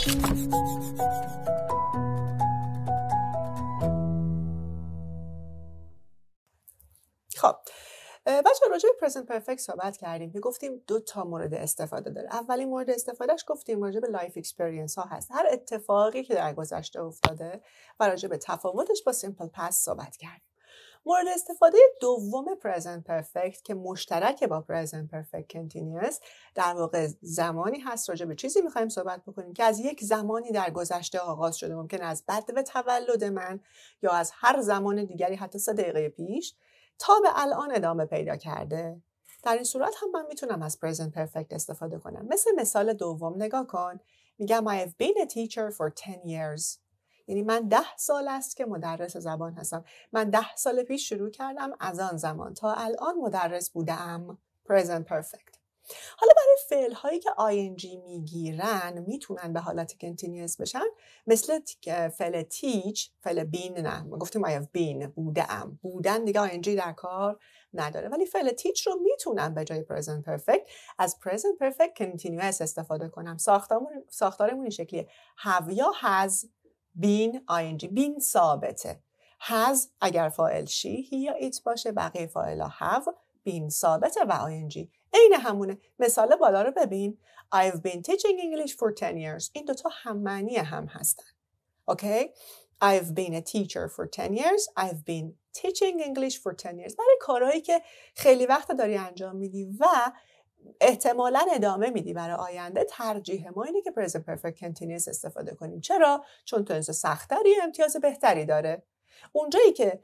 خب بچه راجع به پرزنت پرفکت صحبت کردیم که گفتیم دو تا مورد استفاده داره اولین مورد استفادهش گفتیم راجع به لایف اکسپریانس ها هست هر اتفاقی که در گذشته افتاده و راجع به تفاوتش با سیمپل پس صحبت کردیم مورد استفاده دوم پرزنت پرفکت که مشترک با پرزنت پرفکت کنتینیوس در واقع زمانی هست راجع به چیزی میخوایم صحبت بکنیم که از یک زمانی در گذشته آغاز شده ممکن از بد تولد من یا از هر زمان دیگری حتی سه دقیقه پیش تا به الان ادامه پیدا کرده در این صورت هم من میتونم از پرزنت پرفکت استفاده کنم مثل مثال دوم نگاه کن میگم I have been a teacher for 10 years یعنی من ده سال است که مدرس زبان هستم من ده سال پیش شروع کردم از آن زمان تا الان مدرس بودم present perfect حالا برای فعل هایی که ing میگیرن میتونن به حالت continuous بشن مثل فعل teach فعل بین نه گفتیم I have been بودم بودن دیگه ing در کار نداره ولی فعل teach رو میتونم به جای present perfect از present perfect continuous استفاده کنم ساختارمون ساختارمون این شکلیه have یا has بین آینجی بین ثابته has اگر فاعل شی هی یا ایت باشه بقیه فاعل have بین ثابته و آینجی عین همونه مثال بالا رو ببین I've been teaching English for 10 years این دوتا هم معنی هم هستن اوکی okay? I've been a teacher for 10 years I've been teaching English for 10 years برای کارهایی که خیلی وقت داری انجام میدی و احتمالا ادامه میدی برای آینده ترجیح ما اینه که پرزنت پرفکت کنتینیوس استفاده کنیم چرا چون تنس سختری امتیاز بهتری داره اونجایی که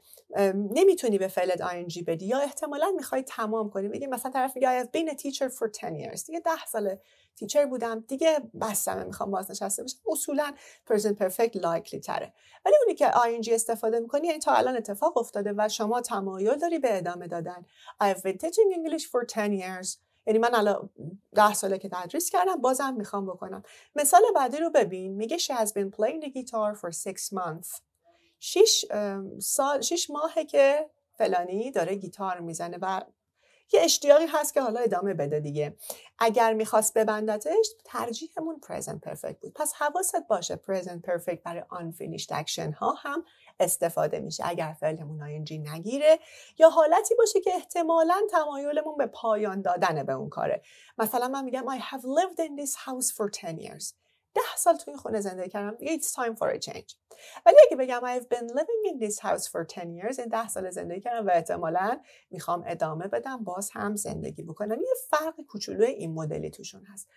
نمیتونی به فعلت جی بدی یا احتمالا میخوای تمام کنی بگی مثلا طرف میگه I have been a teacher for 10 years دیگه 10 سال تیچر بودم دیگه بستم میخوام بازنشسته باشم اصولا پرزنت پرفکت لایکلی تره ولی اونی که جی استفاده میکنی یعنی تا الان اتفاق افتاده و شما تمایل داری به ادامه دادن I been teaching English for 10 years یعنی من الان ده ساله که تدریس کردم بازم میخوام بکنم مثال بعدی رو ببین میگه she has been playing the guitar for six months شیش سال شش ماهه که فلانی داره گیتار میزنه و یه اشتیاقی هست که حالا ادامه بده دیگه اگر میخواست ببندتش ترجیحمون پرزنت پرفکت بود پس حواست باشه پرزنت پرفکت برای آنفینیشت action ها هم استفاده میشه اگر فعلمون آینجی نگیره یا حالتی باشه که احتمالا تمایلمون به پایان دادن به اون کاره مثلا من میگم I have lived in this house for 10 years ده سال تو این خونه زندگی کردم it's time for a change ولی اگه بگم I've been living in this house for 10 years این ده سال زندگی کردم و احتمالا میخوام ادامه بدم باز هم زندگی بکنم یه فرق کوچولو این مدلی توشون هست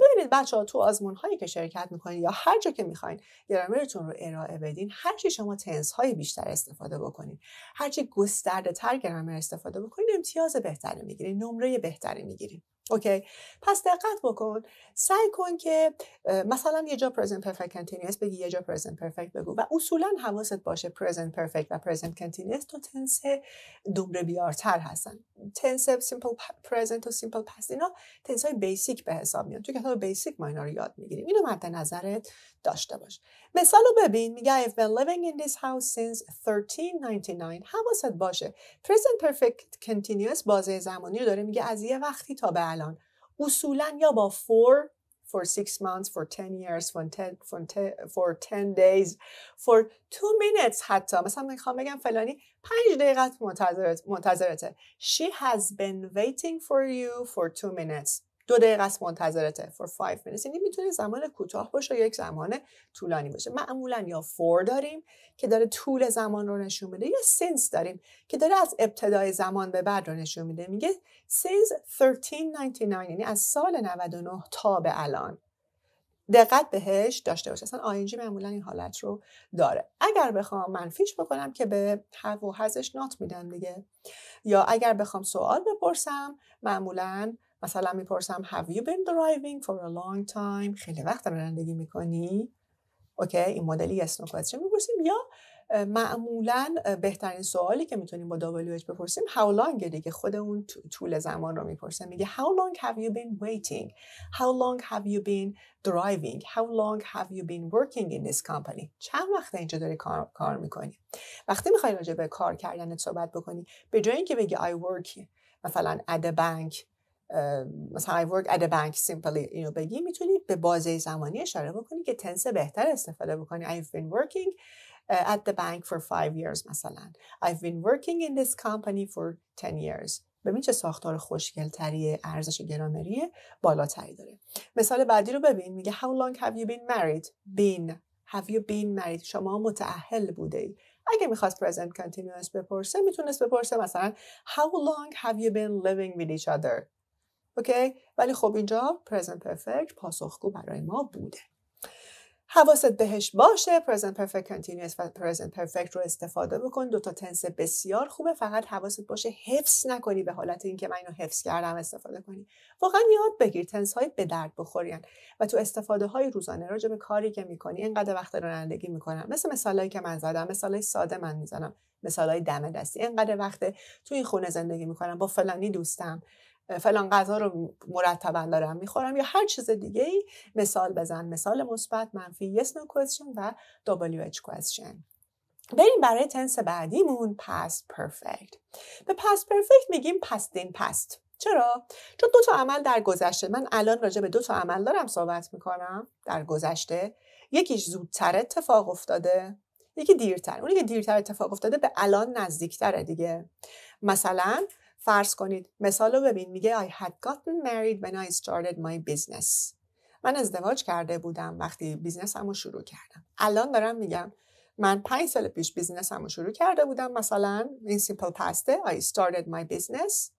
ببینید بچه ها تو آزمون هایی که شرکت میکنید یا هر جا که میخواین گرامرتون رو ارائه بدین هرچی شما تنس های بیشتر استفاده بکنید هرچی گسترده تر گرامر استفاده بکنید امتیاز بهتری میگیرید نمره بهتری میگیرید اوکی پس دقت بکن سعی کن که مثلا یه جا پرزنت پرفکت کنتینیوس بگی یه جا پرزنت پرفکت بگو و اصولا حواست باشه پرزنت پرفکت و پرزنت continuous تو تنس دوبره بیارتر هستن تنس سیمپل پرزنت و سیمپل past اینا تنس های بیسیک به حساب میاد تو کتاب بیسیک ما رو یاد میگیریم اینو مد نظرت داشته باش مثال رو ببین میگه I've been living in this house since 1399 حواست باشه پرزنت پرفکت continuous بازه زمانی رو داره میگه از یه وقتی تا به الان اصولا یا با for for six months, for 10 years, for 10, for 10, for 10 days, for two minutes حتی مثلا میخوام بگم فلانی پنج دقیقه منتظرت منتظرته She has been waiting for you for two minutes. دو دقیقه است منتظرته for five minutes یعنی میتونه زمان کوتاه باشه یا یک زمان طولانی باشه معمولا یا for داریم که داره طول زمان رو نشون میده یا since داریم که داره از ابتدای زمان به بعد رو نشون میده میگه since 1399 یعنی از سال 99 تا به الان دقت بهش داشته باشه اصلا آینجی معمولا این حالت رو داره اگر بخوام منفیش بکنم که به هر و حزش نات میدن دیگه یا اگر بخوام سوال بپرسم معمولا مثلا میپرسم have you been driving for a long time خیلی وقت رانندگی میکنی اوکی این مدلی yes no چه میپرسیم یا معمولا بهترین سوالی که میتونیم با WH بپرسیم how long دیگه خود اون طول زمان رو میپرسه میگه how long have you been waiting how long have you been driving how long have you been working in this company چند وقت اینجا داری کار, کار میکنی وقتی میخوای راجع به کار کردنت صحبت بکنی به جای اینکه بگی I work مثلا at a مثلا I work at a bank simply اینو بگی میتونی به بازه زمانی اشاره بکنی که تنس بهتر استفاده بکنی I've been working at the bank for five years مثلا I've been working in this company for 10 years ببین چه ساختار خوشگل تری ارزش گرامری بالاتری داره مثال بعدی رو ببین میگه How long have you been married? Been Have you been married? شما متعهل بوده ای اگه میخواست present continuous بپرسه میتونست بپرسه مثلا How long have you been living with each other? اوکی ولی خب اینجا پرزنت پرفکت پاسخگو برای ما بوده حواست بهش باشه پرزنت پرفکت کنتینیوس و پرزنت پرفکت رو استفاده بکن دو تا تنس بسیار خوبه فقط حواست باشه حفظ نکنی به حالت اینکه من اینو حفظ کردم استفاده کنی واقعا یاد بگیر تنس های به درد بخورین و تو استفاده های روزانه راجع به کاری که میکنی اینقدر وقت رانندگی میکنم مثل مثالایی که من زدم مثالای ساده من میزنم مثالای دم دستی اینقدر وقت تو این خونه زندگی میکنم با فلانی دوستم فلان غذا رو مرتبا دارم میخورم یا هر چیز دیگه ای مثال بزن مثال مثبت منفی yes no question و اچ question بریم برای تنس بعدیمون past perfect به past perfect میگیم past in past چرا چون دو تا عمل در گذشته من الان راجع به دو تا عمل دارم صحبت میکنم در گذشته یکیش زودتر اتفاق افتاده یکی دیرتر اونی که دیرتر اتفاق افتاده به الان نزدیکتره دیگه مثلا فرض کنید مثال رو ببین میگه I had gotten married when I started my business من ازدواج کرده بودم وقتی بیزنسم رو شروع کردم الان دارم میگم من پنج سال پیش بیزنسم رو شروع کرده بودم مثلا این سیمپل پسته I started my business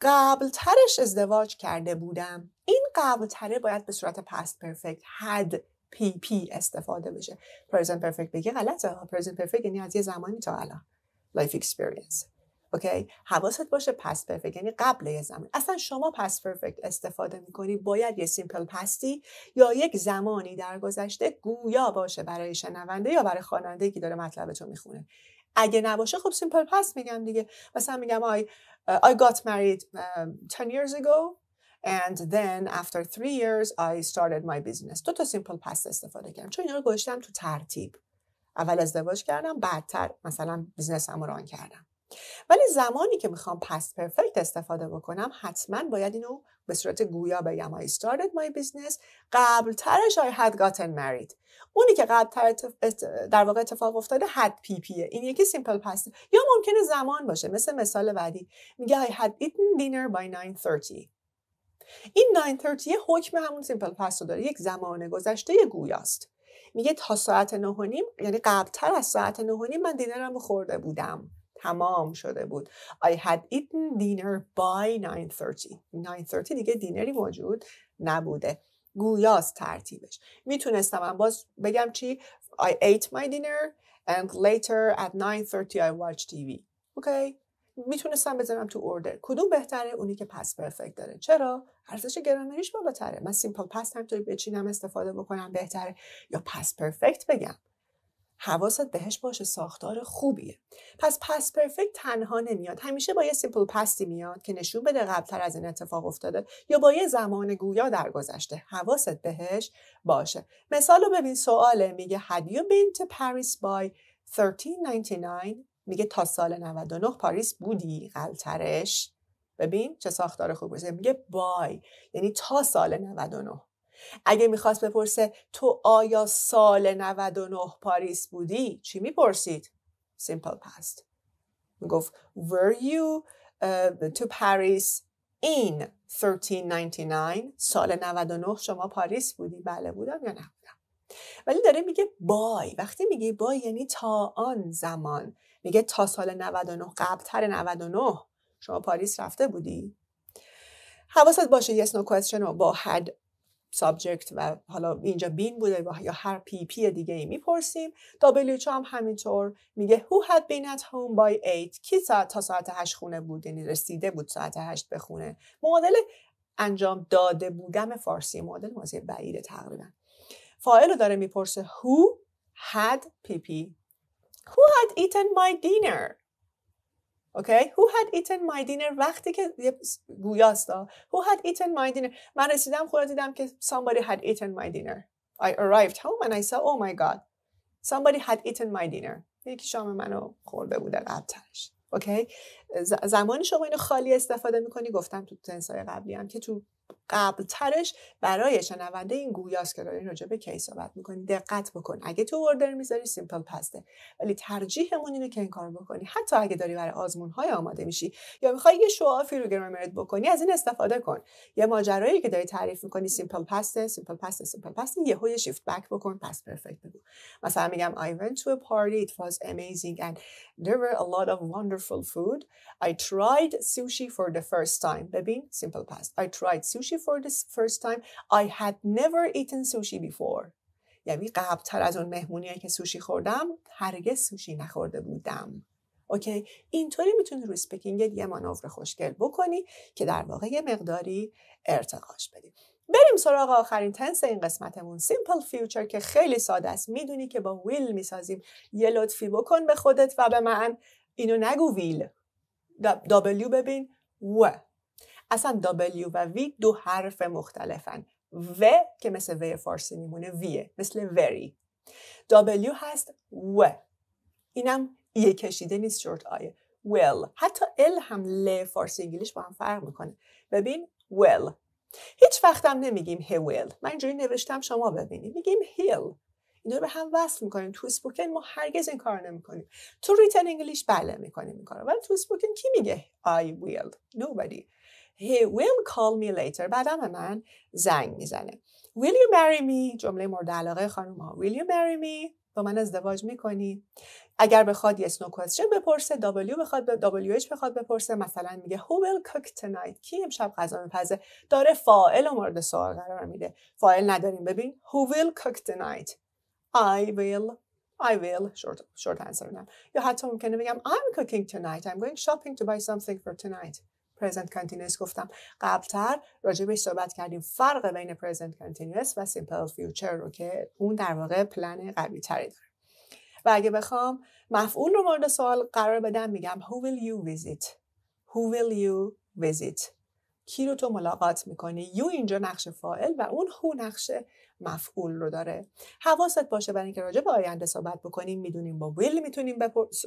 قبلترش ازدواج کرده بودم این قبلتره باید به صورت پست پرفکت هد پی پی استفاده بشه پرزن پرفکت بگه غلطه پرزن پرفکت یعنی از یه زمانی تا الان life experience اوکی حواست باشه پس پرفکت یعنی قبل یه زمان اصلا شما پس پرفکت استفاده میکنی باید یه سیمپل پستی یا یک زمانی در گذشته گویا باشه برای شنونده یا برای خواننده که داره مطلبتو میخونه اگه نباشه خب سیمپل پست میگم دیگه مثلا میگم I, I got married 10 years ago and then after 3 years I started my business دو تا سیمپل پست استفاده کردم چون اینا رو تو ترتیب اول ازدواج کردم بعدتر مثلا بیزنس امران کردم ولی زمانی که میخوام پست پرفکت استفاده بکنم حتما باید اینو به صورت گویا بگم I started my business قبل ترش I had gotten married اونی که قبل تر در واقع اتفاق افتاده had پی این یکی سیمپل پست یا ممکنه زمان باشه مثل مثال بعدی میگه I had eaten dinner by 9.30 این 9.30 حکم همون سیمپل پست رو داره یک زمان گذشته گویاست میگه تا ساعت نه یعنی قبلتر از ساعت نه من دینرم خورده بودم تمام شده بود I had eaten dinner by 9.30 9.30 دیگه دینری موجود نبوده گویاست ترتیبش میتونستم هم باز بگم چی I ate my dinner and later at 9.30 I watched TV میتونستم بزنم تو اوردر کدوم بهتره اونی که پس پرفکت داره چرا ارزش گرامریش بالاتره من سیمپل پس همینطوری بچینم استفاده بکنم بهتره یا پس پرفکت بگم حواست بهش باشه ساختار خوبیه پس پس پرفکت تنها نمیاد همیشه با یه سیمپل پستی میاد که نشون بده قبلتر از این اتفاق افتاده یا با یه زمان گویا درگذشته حواست بهش باشه مثال رو ببین سواله میگه هدیو you been to Paris by 1399 میگه تا سال 99 پاریس بودی قلترش ببین چه ساختار خوب میگه بای یعنی تا سال 99 اگه میخواست بپرسه تو آیا سال 99 پاریس بودی چی میپرسید سیمپل past میگفت were you uh, to Paris in 1399 سال 99 شما پاریس بودی بله بودم یا نبودم ولی داره میگه بای وقتی میگه بای یعنی تا آن زمان میگه تا سال 99 قبلتر 99 شما پاریس رفته بودی حواست باشه yes no question با had سابجکت و حالا اینجا بین بوده و یا هر پی پی دیگه ای میپرسیم WHO هم همینطور میگه who had been at home by 8 کی ساعت تا ساعت 8 خونه بود یعنی رسیده بود ساعت 8 به خونه معادل انجام داده بودم فارسی معادل ماضی بعیده تقریبا فاعل رو داره میپرسه who had pp who had eaten my dinner Okay? Who had eaten my dinner وقتی که گویاستا Who had eaten my dinner من رسیدم خود دیدم که somebody had eaten my dinner I arrived home and I saw، oh my god somebody had eaten my dinner یکی شام منو خورده بوده قبلترش اوکی okay? زمانی شما اینو خالی استفاده میکنی گفتم تو تنسای قبلی هم که تو ترش برای شنونده این گویاست که داریم راجع به کی صحبت میکنی دقت بکن اگه تو اوردر میذاری سیمپل پسته ولی ترجیحمون اینه که این کار بکنی حتی اگه داری برای آزمون های آماده میشی یا میخوای یه شوافی رو گرامرت بکنی از این استفاده کن یه ماجرایی که داری تعریف میکنی سیمپل پسته سیمپل پسته سیمپل پسته یه یه شیفت بک بکن پس پرفکت بگو مثلا میگم I went to a party it was amazing and there were a lot of wonderful food I tried sushi for the first time ببین سیمپل پست I tried sushi for the first time. I had never eaten sushi before. یعنی قبلتر از اون مهمونی که سوشی خوردم هرگز سوشی نخورده بودم. اوکی اینطوری میتونی روی سپیکینگ یه مانور خوشگل بکنی که در واقع یه مقداری ارتقاش بدی بریم سراغ آخرین تنس این قسمتمون سیمپل فیوچر که خیلی ساده است میدونی که با ویل میسازیم یه لطفی بکن به خودت و به من اینو نگو ویل دابلیو ببین و اصلا W و V دو حرف مختلفن و که مثل و فارسی میمونه ویه مثل very W هست و اینم یه کشیده نیست شورت آیه ول حتی ال هم ل فارسی انگلیش با هم فرق میکنه ببین ول هیچ هم نمیگیم he will من اینجوری نوشتم شما ببینیم میگیم هیل این به هم وصل میکنیم تو اسپوکن ما هرگز این کار نمیکنیم تو ریتن انگلیش بله میکنیم این کار ولی تو اسپوکن کی میگه I will nobody He will call me later بعدا به من زنگ میزنه Will you marry me جمله مورد علاقه خانم ها Will you marry me با من ازدواج میکنی اگر بخواد yes no question بپرسه W بخواد WH بخواد بپرسه مثلا میگه who will cook tonight کی امشب غذا میپزه داره فائل و مورد سوال قرار میده فاعل نداریم ببین who will cook tonight I will I will short short answer نه یا حتی ممکنه بگم I'm cooking tonight I'm going shopping to buy something for tonight پرزنت کانتینیوس گفتم قبلتر بهش صحبت کردیم فرق بین پرزنت کانتینیوس و سیمپل فیوچر رو که اون در واقع پلن قوی تری داره و اگه بخوام مفعول رو مورد سوال قرار بدم میگم who will you visit who will you visit کی رو تو ملاقات میکنی یو اینجا نقش فاعل و اون هو نقش مفعول رو داره حواست باشه برای اینکه راجع به آینده صحبت بکنیم میدونیم با ویل میتونیم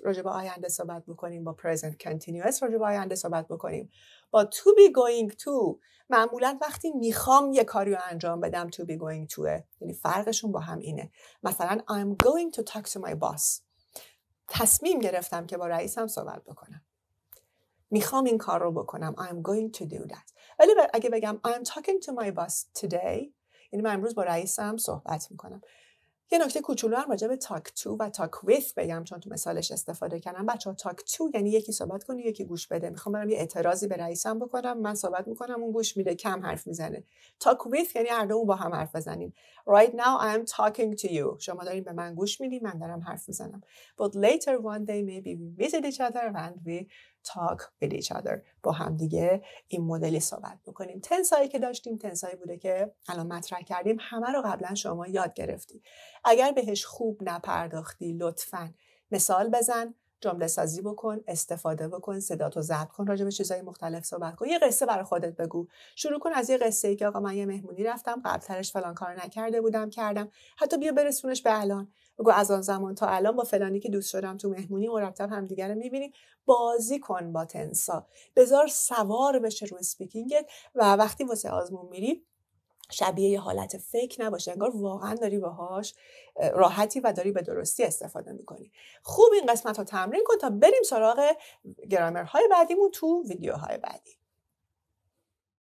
راجع به آینده صحبت بکنیم با پرزنت کنتینیوس راجع به آینده صحبت بکنیم با تو بی گوینگ تو معمولا وقتی میخوام یه کاری رو انجام بدم تو بی گوینگ توه یعنی فرقشون با هم اینه مثلا I'm going to talk to my boss تصمیم گرفتم که با رئیسم صحبت بکنم میخوام این کار رو بکنم I'm going to do that اگه بگم I'm talking to my boss today یعنی من امروز با رئیسم صحبت میکنم یه نکته کوچولو هم راجع به تاک تو و تاک with بگم چون تو مثالش استفاده کردم بچه ها تاک تو یعنی یکی صحبت کنه یکی گوش بده میخوام برم یه اعتراضی به رئیسم بکنم من صحبت میکنم اون گوش میده کم حرف میزنه talk with یعنی هر دومون با هم حرف بزنیم right now I am talking to you شما دارین به من گوش میدی من دارم حرف میزنم but later one day maybe we visit each other and we تاک with each other با همدیگه این مدلی صحبت بکنیم تنسایی که داشتیم تنسایی بوده که الان مطرح کردیم همه رو قبلا شما یاد گرفتی اگر بهش خوب نپرداختی لطفا مثال بزن جمله سازی بکن استفاده بکن صدا تو ضبط کن راجع به چیزهای مختلف صحبت کن یه قصه برای خودت بگو شروع کن از یه قصه ای که آقا من یه مهمونی رفتم قبلترش فلان کار نکرده بودم کردم حتی بیا برسونش به الان بگو از آن زمان تا الان با فلانی که دوست شدم تو مهمونی مرتب همدیگه رو میبینیم بازی کن با تنسا بذار سوار بشه روی اسپیکینگت و وقتی واسه آزمون میری شبیه یه حالت فکر نباشه انگار واقعا داری باهاش راحتی و داری به درستی استفاده میکنی خوب این قسمت رو تمرین کن تا بریم سراغ گرامرهای بعدیمون تو ویدیوهای بعدی